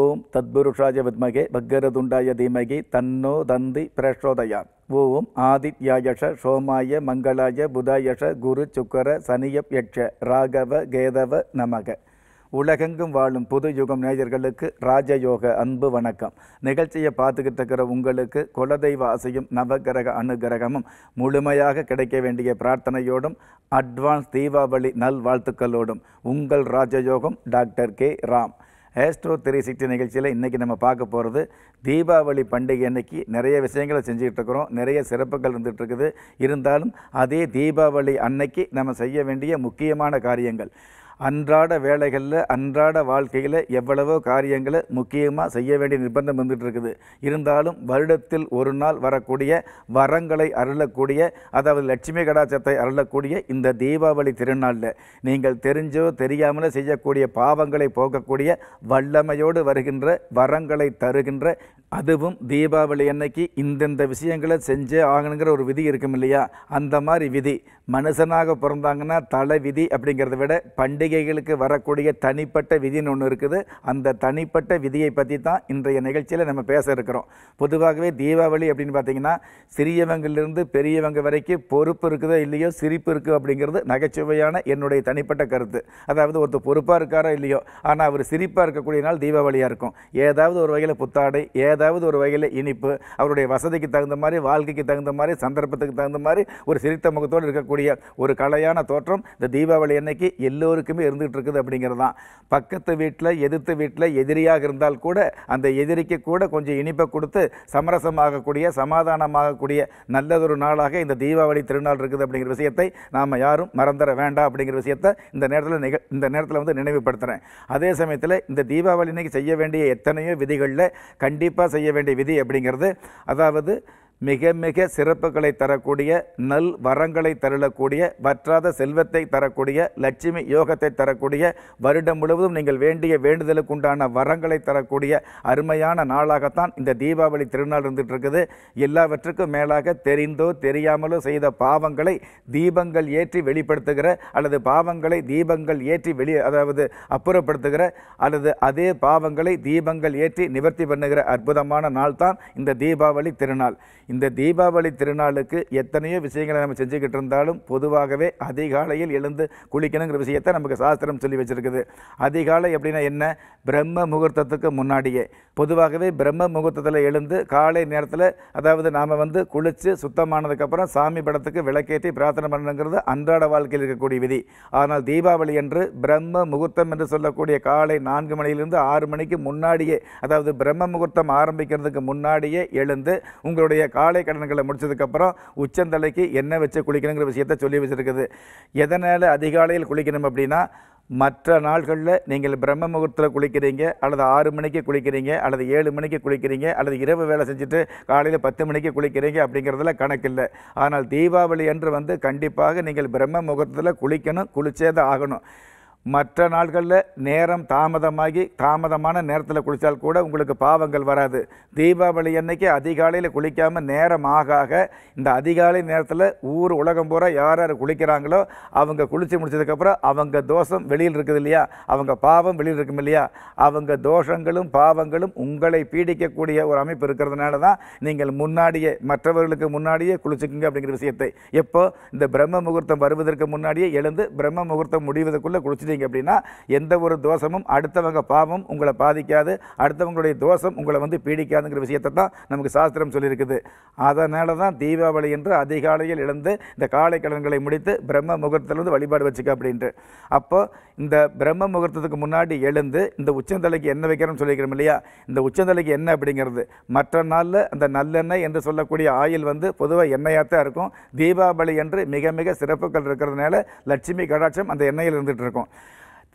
ஓம் தத்புருஷாய வித்மகே பக்கரதுண்டாய தீமகி தன்னோ தந்தி பிரஷோதயா ஓம் ஆதித்யாயஷ சோமாய மங்களாய புதாயஷ குரு சுக்கர சனியப் யட்ச ராகவ கேதவ நமக உலகெங்கும் வாழும் புது யுகம் நேயர்களுக்கு ராஜயோக அன்பு வணக்கம் நிகழ்ச்சியை பார்த்துக்கிட்டு இருக்கிற உங்களுக்கு குலதெய்வ ஆசையும் நவகிரக அனுகிரகமும் முழுமையாக கிடைக்க வேண்டிய பிரார்த்தனையோடும் அட்வான்ஸ் தீபாவளி நல்வாழ்த்துக்களோடும் உங்கள் ராஜயோகம் doctor K Ram astro three sixty நிகழ்ச்சியில் இன்றைக்கி நம்ம பார்க்க போகிறது தீபாவளி பண்டிகை அன்னைக்கு நிறைய விஷயங்களை செஞ்சுக்கிட்டு இருக்கிறோம் நிறைய சிறப்புகள் இருந்துகிட்ருக்குது இருந்தாலும் அதே தீபாவளி அன்னைக்கு நம்ம செய்ய வேண்டிய முக்கியமான காரியங்கள் அன்றாட வேலைகளில் அன்றாட வாழ்க்கையில் எவ்வளவோ காரியங்களை முக்கியமாக செய்ய வேண்டிய நிர்பந்தம் வந்துட்டு இருக்குது இருந்தாலும் வருடத்தில் ஒரு நாள் வரக்கூடிய வரங்களை அருளக்கூடிய அதாவது லட்சுமி கடாச்சத்தை அருளக்கூடிய இந்த தீபாவளி திருநாளில் நீங்கள் தெரிஞ்சோ தெரியாமலோ செய்யக்கூடிய பாவங்களை போக்கக்கூடிய வல்லமையோடு வருகின்ற வரங்களை தருகின்ற அதுவும் தீபாவளி அன்னைக்கு இந்தந்த விஷயங்களை செஞ்சே ஆகணுங்கிற ஒரு விதி இருக்கும் இல்லையா அந்த மாதிரி விதி மனுஷனாக பிறந்தாங்கன்னா தலை விதி அப்படிங்கிறத விட பண்டிகை பண்டிகைகளுக்கு வரக்கூடிய தனிப்பட்ட விதின்னு ஒன்று இருக்குது அந்த தனிப்பட்ட விதியை பற்றி தான் இன்றைய நிகழ்ச்சியில் நம்ம பேச இருக்கிறோம் பொதுவாகவே தீபாவளி அப்படின்னு பார்த்தீங்கன்னா சிறியவங்கிலிருந்து பெரியவங்க வரைக்கும் பொறுப்பு இருக்குதோ இல்லையோ சிரிப்பு இருக்குது அப்படிங்கிறது நகைச்சுவையான என்னுடைய தனிப்பட்ட கருத்து அதாவது ஒருத்தர் பொறுப்பாக இருக்காரோ இல்லையோ ஆனால் அவர் சிரிப்பாக இருக்கக்கூடிய நாள் தீபாவளியாக இருக்கும் ஏதாவது ஒரு வகையில் புத்தாடை ஏதாவது ஒரு வகையில் இனிப்பு அவருடைய வசதிக்கு தகுந்த மாதிரி வாழ்க்கைக்கு தகுந்த மாதிரி சந்தர்ப்பத்துக்கு தகுந்த மாதிரி ஒரு சிரித்த முகத்தோடு இருக்கக்கூடிய ஒரு கலையான தோற்றம் இந்த தீபாவளி அன்னைக்கு எல்லோருக்குமே தேவை இருந்துகிட்டு இருக்குது அப்படிங்கிறது தான் பக்கத்து வீட்டில் எதிர்த்த வீட்டில் எதிரியாக இருந்தால் கூட அந்த எதிரிக்கு கூட கொஞ்சம் இனிப்பை கொடுத்து சமரசமாகக்கூடிய சமாதானமாகக்கூடிய நல்லதொரு நாளாக இந்த தீபாவளி திருநாள் இருக்குது அப்படிங்கிற விஷயத்தை நாம் யாரும் மறந்துட வேண்டாம் அப்படிங்கிற விஷயத்தை இந்த நேரத்தில் நிக இந்த நேரத்தில் வந்து நினைவுபடுத்துகிறேன் அதே சமயத்தில் இந்த தீபாவளி இன்னைக்கு செய்ய வேண்டிய எத்தனையோ விதிகளில் கண்டிப்பாக செய்ய வேண்டிய விதி அப்படிங்கிறது அதாவது மிக மிக சிறப்புகளை தரக்கூடிய நல் வரங்களை தருளக்கூடிய வற்றாத செல்வத்தை தரக்கூடிய லட்சுமி யோகத்தை தரக்கூடிய வருடம் முழுவதும் நீங்கள் வேண்டிய வேண்டுதலுக்குண்டான வரங்களை தரக்கூடிய அருமையான நாளாகத்தான் இந்த தீபாவளி திருநாள் இருந்துட்டு இருக்குது எல்லாவற்றுக்கும் மேலாக தெரிந்தோ தெரியாமலோ செய்த பாவங்களை தீபங்கள் ஏற்றி வெளிப்படுத்துகிற அல்லது பாவங்களை தீபங்கள் ஏற்றி வெளி அதாவது அப்புறப்படுத்துகிற அல்லது அதே பாவங்களை தீபங்கள் ஏற்றி நிவர்த்தி பண்ணுகிற அற்புதமான நாள் தான் இந்த தீபாவளி திருநாள் இந்த தீபாவளி திருநாளுக்கு எத்தனையோ விஷயங்களை நம்ம செஞ்சுக்கிட்டு இருந்தாலும் பொதுவாகவே அதிகாலையில் எழுந்து குளிக்கணுங்கிற விஷயத்தை நமக்கு சாஸ்திரம் சொல்லி வச்சுருக்குது அதிகாலை அப்படின்னா என்ன பிரம்ம முகூர்த்தத்துக்கு முன்னாடியே பொதுவாகவே பிரம்ம முகூர்த்தத்தில் எழுந்து காலை நேரத்தில் அதாவது நாம் வந்து குளித்து சுத்தமானதுக்கப்புறம் சாமி படத்துக்கு விளக்கேற்றி பிரார்த்தனை பண்ணணுங்கிறது அன்றாட வாழ்க்கையில் இருக்கக்கூடிய விதி ஆனால் தீபாவளி என்று பிரம்ம முகூர்த்தம் என்று சொல்லக்கூடிய காலை நான்கு மணியிலிருந்து ஆறு மணிக்கு முன்னாடியே அதாவது பிரம்ம முகூர்த்தம் ஆரம்பிக்கிறதுக்கு முன்னாடியே எழுந்து உங்களுடைய காலை கடன்களை முடிச்சதுக்கப்புறம் உச்சந்தலைக்கு எண்ணெய் வச்சு குளிக்கணுங்கிற விஷயத்த சொல்லி வச்சுருக்குது எதனால் அதிகாலையில் குளிக்கணும் அப்படின்னா மற்ற நாள்களில் நீங்கள் பிரம்ம முகூர்த்தத்தில் குளிக்கிறீங்க அல்லது ஆறு மணிக்கு குளிக்கிறீங்க அல்லது ஏழு மணிக்கு குளிக்கிறீங்க அல்லது இரவு வேலை செஞ்சுட்டு காலையில் பத்து மணிக்கு குளிக்கிறீங்க அப்படிங்கிறதுல கணக்கில்லை ஆனால் தீபாவளி அன்று வந்து கண்டிப்பாக நீங்கள் பிரம்ம முகூர்த்தத்தில் குளிக்கணும் குளிச்சே தான் ஆகணும் மற்ற நாள்களில் நேரம் தாமதமாகி தாமதமான நேரத்தில் குளித்தால் கூட உங்களுக்கு பாவங்கள் வராது தீபாவளி அன்னைக்கு அதிகாலையில் குளிக்காமல் நேரம் ஆக ஆக இந்த அதிகாலை நேரத்தில் ஊர் உலகம் பூரா யார் யார் குளிக்கிறாங்களோ அவங்க குளித்து முடிச்சதுக்கப்புறம் அவங்க தோஷம் வெளியில் இருக்குது இல்லையா அவங்க பாவம் வெளியில் இருக்கும் இல்லையா அவங்க தோஷங்களும் பாவங்களும் உங்களை பீடிக்கக்கூடிய ஒரு அமைப்பு இருக்கிறதுனால தான் நீங்கள் முன்னாடியே மற்றவர்களுக்கு முன்னாடியே குளிச்சுக்குங்க அப்படிங்கிற விஷயத்தை எப்போ இந்த பிரம்ம முகூர்த்தம் வருவதற்கு முன்னாடியே எழுந்து பிரம்ம முகூர்த்தம் முடிவதற்குள்ளே குளிச்சு வச்சுட்டீங்க அப்படின்னா எந்த ஒரு தோஷமும் அடுத்தவங்க பாவம் உங்களை பாதிக்காது அடுத்தவங்களுடைய தோஷம் உங்களை வந்து பீடிக்காதுங்கிற விஷயத்தை தான் நமக்கு சாஸ்திரம் சொல்லியிருக்குது அதனால தான் தீபாவளி என்று அதிகாலையில் எழுந்து இந்த காலை கடன்களை முடித்து பிரம்ம முகூர்த்தத்தில் வந்து வழிபாடு வச்சுக்க அப்படின்ட்டு அப்போ இந்த பிரம்ம முகூர்த்தத்துக்கு முன்னாடி எழுந்து இந்த உச்சந்தலைக்கு என்ன வைக்கிறோம்னு சொல்லிக்கிறோம் இல்லையா இந்த உச்சந்தலைக்கு என்ன அப்படிங்கிறது மற்ற நாளில் அந்த நல்லெண்ணெய் என்று சொல்லக்கூடிய ஆயில் வந்து பொதுவாக எண்ணெயாக தான் இருக்கும் தீபாவளி என்று மிக மிக சிறப்புகள் இருக்கிறதுனால லட்சுமி கடாட்சம் அந்த எண்ணெயில் இருந்துகிட்டு இருக்கும்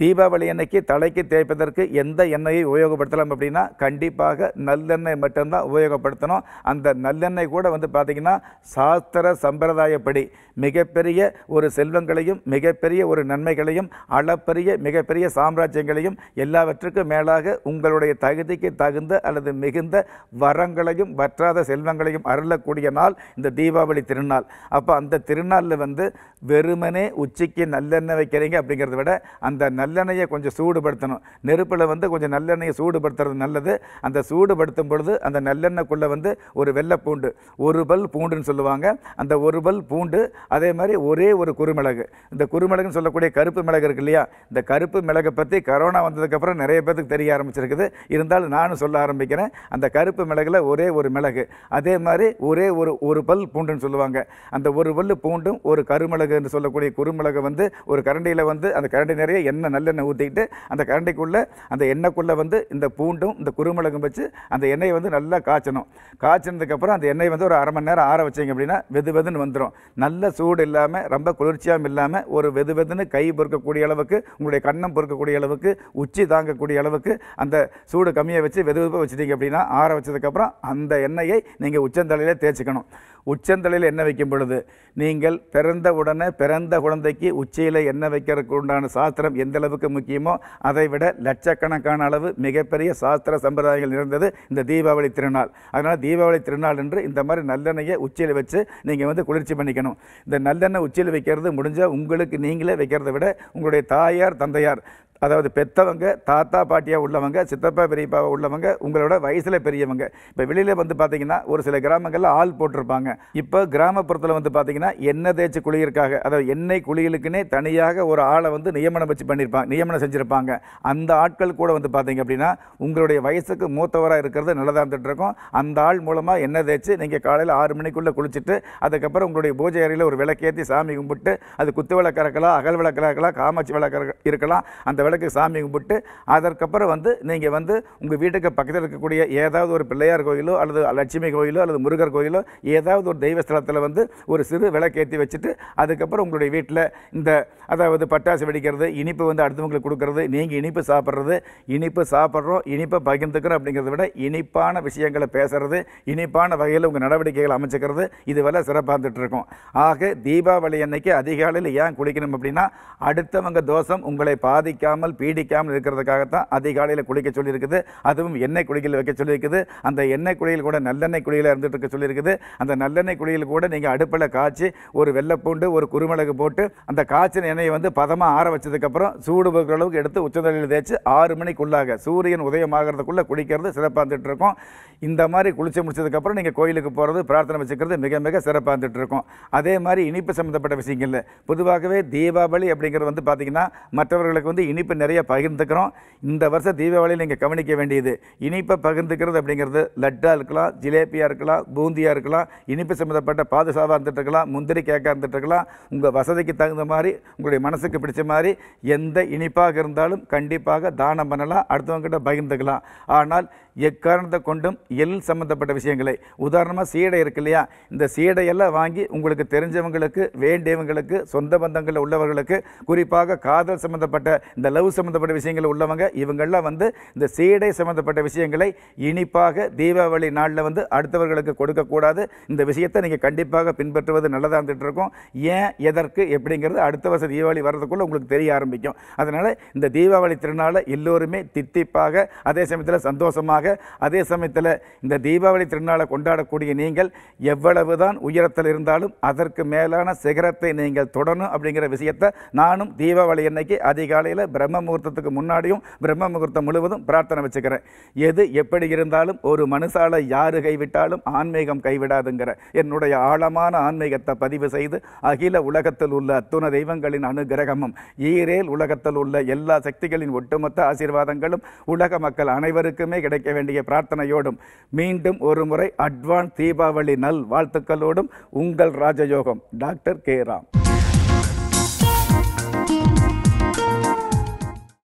தீபாவளி அன்னைக்கு தலைக்கு தேய்ப்பதற்கு எந்த எண்ணெயை உபயோகப்படுத்தலாம் அப்படின்னா கண்டிப்பாக நல்லெண்ணெய் மட்டும்தான் உபயோகப்படுத்தணும் அந்த நல்லெண்ணெய் கூட வந்து பார்த்திங்கன்னா சாஸ்திர சம்பிரதாயப்படி மிகப்பெரிய ஒரு செல்வங்களையும் மிகப்பெரிய ஒரு நன்மைகளையும் அளப்பரிய மிகப்பெரிய சாம்ராஜ்யங்களையும் எல்லாவற்றுக்கும் மேலாக உங்களுடைய தகுதிக்கு தகுந்த அல்லது மிகுந்த வரங்களையும் வற்றாத செல்வங்களையும் அருளக்கூடிய நாள் இந்த தீபாவளி திருநாள் அப்போ அந்த திருநாளில் வந்து வெறுமனே உச்சிக்கு நல்லெண்ணெய் வைக்கிறீங்க அப்படிங்கிறத விட அந்த நல்லெண்ணெயை கொஞ்சம் சூடுபடுத்தணும் நெருப்பில் வந்து கொஞ்சம் நல்லெண்ணெயை சூடுபடுத்துறது நல்லது அந்த சூடுபடுத்தும் பொழுது அந்த நல்லெண்ணெய்க்குள்ளே வந்து ஒரு வெள்ளைப்பூண்டு ஒரு பல் பூண்டுன்னு சொல்லுவாங்க அந்த ஒரு பல் பூண்டு அதே மாதிரி ஒரே ஒரு குறுமிளகு இந்த குறுமிளகுன்னு சொல்லக்கூடிய கருப்பு மிளகு இருக்கு இல்லையா இந்த கருப்பு மிளகை பற்றி கரோனா வந்ததுக்கப்புறம் நிறைய பேருக்கு தெரிய ஆரம்பிச்சிருக்குது இருந்தாலும் நானும் சொல்ல ஆரம்பிக்கிறேன் அந்த கருப்பு மிளகில் ஒரே ஒரு மிளகு அதே மாதிரி ஒரே ஒரு ஒரு பல் பூண்டுன்னு சொல்லுவாங்க அந்த ஒரு பல் பூண்டும் ஒரு கருமிளகுன்னு சொல்லக்கூடிய குறுமிளகு வந்து ஒரு கரண்டியில் வந்து அந்த கரண்டி நிறைய எண்ணெய் நல்லெண்ணெய் ஊற்றிக்கிட்டு அந்த கரண்டிக்குள்ளே அந்த எண்ணெய்க்குள்ளே வந்து இந்த பூண்டும் இந்த குருமிளகும் வச்சு அந்த எண்ணெயை வந்து நல்லா காய்ச்சணும் காய்ச்சினதுக்கப்புறம் அந்த எண்ணெய் வந்து ஒரு அரை மணி நேரம் ஆற வச்சிங்க அப்படின்னா வெது வெதுன்னு வந்துடும் நல்ல சூடு இல்லாமல் ரொம்ப குளிர்ச்சியாகவும் இல்லாமல் ஒரு வெது வெதுன்னு கை பொறுக்கக்கூடிய அளவுக்கு உங்களுடைய கண்ணம் பொறுக்கக்கூடிய அளவுக்கு உச்சி தாங்கக்கூடிய அளவுக்கு அந்த சூடு கம்மியாக வச்சு வெது வெதுப்பாக வச்சுட்டிங்க அப்படின்னா ஆற வச்சதுக்கப்புறம் அந்த எண்ணெயை நீங்கள் உச்சந்தலையிலே தேய்ச்சிக்கணும் உச்சந்தலையில் எண்ணெய் வைக்கும் பொழுது நீங்கள் பிறந்த உடனே பிறந்த குழந்தைக்கு உச்சியில் எண்ணெய் வைக்கிறதுக்கு உண்டான சாஸ்திரம் எந்த அளவுக்கு முக்கியமோ அதை விட லட்சக்கணக்கான அளவு மிகப்பெரிய சாஸ்திர சம்பிரதாயங்கள் இருந்தது இந்த தீபாவளி திருநாள் அதனால் தீபாவளி திருநாள் என்று இந்த மாதிரி நல்லெண்ணெயை உச்சியில் வச்சு நீங்கள் வந்து குளிர்ச்சி பண்ணிக்கணும் இந்த நல்லெண்ணெய் உச்சியில் வைக்கிறது முடிஞ்சால் உங்களுக்கு நீங்களே வைக்கிறத விட உங்களுடைய தாயார் தந்தையார் அதாவது பெற்றவங்க தாத்தா பாட்டியாக உள்ளவங்க சித்தப்பா பெரியப்பாவை உள்ளவங்க உங்களோட வயசில் பெரியவங்க இப்போ வெளியில் வந்து பார்த்தீங்கன்னா ஒரு சில கிராமங்களில் ஆள் போட்டிருப்பாங்க இப்போ கிராமப்புறத்தில் வந்து பார்த்தீங்கன்னா எண்ணெய் தேய்ச்சி குளியிருக்காக அதாவது எண்ணெய் குளியலுக்குன்னே தனியாக ஒரு ஆளை வந்து நியமனம் வச்சு பண்ணியிருப்பாங்க நியமனம் செஞ்சுருப்பாங்க அந்த ஆட்கள் கூட வந்து பார்த்தீங்க அப்படின்னா உங்களுடைய வயசுக்கு மூத்தவராக இருக்கிறது நல்லதாக இருந்துகிட்டு அந்த ஆள் மூலமாக எண்ணெய் தேய்ச்சி நீங்கள் காலையில் ஆறு மணிக்குள்ளே குளிச்சுட்டு அதுக்கப்புறம் உங்களுடைய பூஜை அறையில் ஒரு விளக்கேற்றி சாமி கும்பிட்டு அது குத்து விளக்கு அகல் விளக்கு காமாட்சி விளக்கு இருக்கலாம் அந்த விளக்கு பிறகு சாமி கும்பிட்டு அதற்கப்புறம் வந்து நீங்கள் வந்து உங்கள் வீட்டுக்கு பக்கத்தில் இருக்கக்கூடிய ஏதாவது ஒரு பிள்ளையார் கோயிலோ அல்லது லட்சுமி கோயிலோ அல்லது முருகர் கோயிலோ ஏதாவது ஒரு தெய்வஸ்தலத்தில் வந்து ஒரு சிறு விளக்கேற்றி வச்சுட்டு அதுக்கப்புறம் உங்களுடைய வீட்டில் இந்த அதாவது பட்டாசு வெடிக்கிறது இனிப்பு வந்து அடுத்தவங்களுக்கு கொடுக்கறது நீங்கள் இனிப்பு சாப்பிட்றது இனிப்பு சாப்பிட்றோம் இனிப்பை பகிர்ந்துக்கிறோம் அப்படிங்கிறத விட இனிப்பான விஷயங்களை பேசுகிறது இனிப்பான வகையில் உங்கள் நடவடிக்கைகளை அமைச்சுக்கிறது இதுவெல்லாம் சிறப்பாக ஆக தீபாவளி அன்னைக்கு அதிகாலையில் ஏன் குளிக்கணும் அப்படின்னா அடுத்தவங்க தோஷம் உங்களை பாதிக்காமல் படாமல் பீடிக்காமல் இருக்கிறதுக்காகத்தான் அதிகாலையில் குளிக்க சொல்லியிருக்குது அதுவும் எண்ணெய் குளியல் வைக்க சொல்லியிருக்குது அந்த எண்ணெய் குளியில் கூட நல்லெண்ணெய் குளியில் இருந்துட்டு இருக்க சொல்லியிருக்குது அந்த நல்லெண்ணெய் குளியில் கூட நீங்கள் அடுப்பில் காய்ச்சி ஒரு வெள்ளைப்பூண்டு ஒரு குருமிளகு போட்டு அந்த காய்ச்சின எண்ணெயை வந்து பதமாக ஆற வச்சதுக்கப்புறம் சூடு போகிற அளவுக்கு எடுத்து உச்சந்தலையில் தேய்ச்சி ஆறு மணிக்குள்ளாக சூரியன் உதயமாகிறதுக்குள்ளே குளிக்கிறது சிறப்பாக இருந்துகிட்ருக்கும் இருக்கும் இந்த மாதிரி குளிச்சு முடிச்சதுக்கப்புறம் நீங்கள் கோயிலுக்கு போகிறது பிரார்த்தனை வச்சுக்கிறது மிக மிக சிறப்பாக இருந்துகிட்ருக்கும் அதே மாதிரி இனிப்பு சம்மந்தப்பட்ட விஷயங்கள் பொதுவாகவே தீபாவளி அப்படிங்கிறது வந்து பார்த்திங்கன்னா மற்றவர்களுக்கு வந்து இனிப்பு இனிப்பை நிறைய பகிர்ந்துக்கிறோம் இந்த வருஷம் தீபாவளியில் நீங்கள் கவனிக்க வேண்டியது இனிப்பை பகிர்ந்துக்கிறது அப்படிங்கிறது லட்டாக இருக்கலாம் ஜிலேபியாக இருக்கலாம் பூந்தியாக இருக்கலாம் இனிப்பு சம்மந்தப்பட்ட இருந்துட்டு இருக்கலாம் முந்திரி கேக்காக இருக்கலாம் உங்கள் வசதிக்கு தகுந்த மாதிரி உங்களுடைய மனசுக்கு பிடிச்ச மாதிரி எந்த இனிப்பாக இருந்தாலும் கண்டிப்பாக தானம் பண்ணலாம் அடுத்தவங்ககிட்ட பகிர்ந்துக்கலாம் ஆனால் எக்காரணத்தை கொண்டும் எல் சம்மந்தப்பட்ட விஷயங்களை உதாரணமாக சீடை இருக்கு இல்லையா இந்த சீடையெல்லாம் வாங்கி உங்களுக்கு தெரிஞ்சவங்களுக்கு வேண்டியவங்களுக்கு சொந்த பந்தங்களில் உள்ளவர்களுக்கு குறிப்பாக காதல் சம்மந்தப்பட்ட இந்த லவ் சம்மந்தப்பட்ட விஷயங்கள் உள்ளவங்க இவங்கள்லாம் வந்து இந்த சீடை சம்மந்தப்பட்ட விஷயங்களை இனிப்பாக தீபாவளி நாளில் வந்து அடுத்தவர்களுக்கு கொடுக்கக்கூடாது இந்த விஷயத்தை நீங்கள் கண்டிப்பாக பின்பற்றுவது நல்லதாக இருந்துகிட்டு இருக்கும் ஏன் எதற்கு எப்படிங்கிறது அடுத்த வருஷம் தீபாவளி வர்றதுக்குள்ளே உங்களுக்கு தெரிய ஆரம்பிக்கும் அதனால் இந்த தீபாவளி திருநாளை எல்லோருமே தித்திப்பாக அதே சமயத்தில் சந்தோஷமாக நிச்சயமாக அதே சமயத்தில் இந்த தீபாவளி திருநாளை கொண்டாடக்கூடிய நீங்கள் எவ்வளவு தான் உயரத்தில் இருந்தாலும் அதற்கு மேலான சிகரத்தை நீங்கள் தொடரணும் அப்படிங்கிற விஷயத்தை நானும் தீபாவளி அன்னைக்கு அதிகாலையில் பிரம்ம முகூர்த்தத்துக்கு முன்னாடியும் பிரம்ம முகூர்த்தம் முழுவதும் பிரார்த்தனை வச்சுக்கிறேன் எது எப்படி இருந்தாலும் ஒரு மனுஷாலை யாரு கைவிட்டாலும் ஆன்மீகம் கைவிடாதுங்கிற என்னுடைய ஆழமான ஆன்மீகத்தை பதிவு செய்து அகில உலகத்தில் உள்ள அத்துண தெய்வங்களின் அனுகிரகமும் ஈரேல் உலகத்தில் உள்ள எல்லா சக்திகளின் ஒட்டுமொத்த ஆசீர்வாதங்களும் உலக மக்கள் அனைவருக்குமே கிடைக்க வேண்டிய பிரார்த்தனையோடும் மீண்டும் ஒரு முறை அட்வான்ஸ் தீபாவளி நல் வாழ்த்துக்களோடும் உங்கள் ராஜயோகம் டாக்டர் கே ராம்